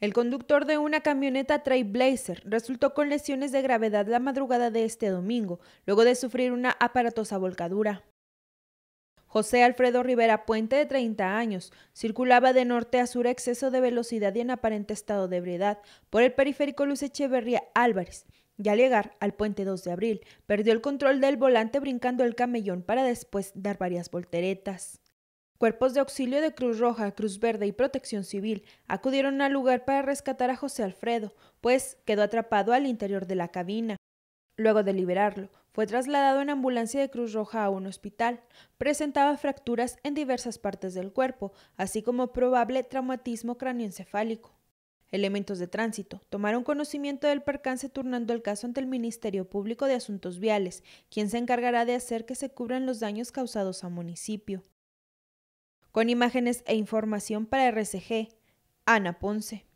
El conductor de una camioneta Trailblazer resultó con lesiones de gravedad la madrugada de este domingo, luego de sufrir una aparatosa volcadura. José Alfredo Rivera Puente, de 30 años, circulaba de norte a sur a exceso de velocidad y en aparente estado de ebriedad por el periférico Luis Echeverría Álvarez, y al llegar al puente 2 de abril, perdió el control del volante brincando el camellón para después dar varias volteretas. Cuerpos de auxilio de Cruz Roja, Cruz Verde y Protección Civil acudieron al lugar para rescatar a José Alfredo, pues quedó atrapado al interior de la cabina. Luego de liberarlo, fue trasladado en ambulancia de Cruz Roja a un hospital. Presentaba fracturas en diversas partes del cuerpo, así como probable traumatismo cráneoencefálico. Elementos de tránsito tomaron conocimiento del percance turnando el caso ante el Ministerio Público de Asuntos Viales, quien se encargará de hacer que se cubran los daños causados a municipio con imágenes e información para RCG, Ana Ponce.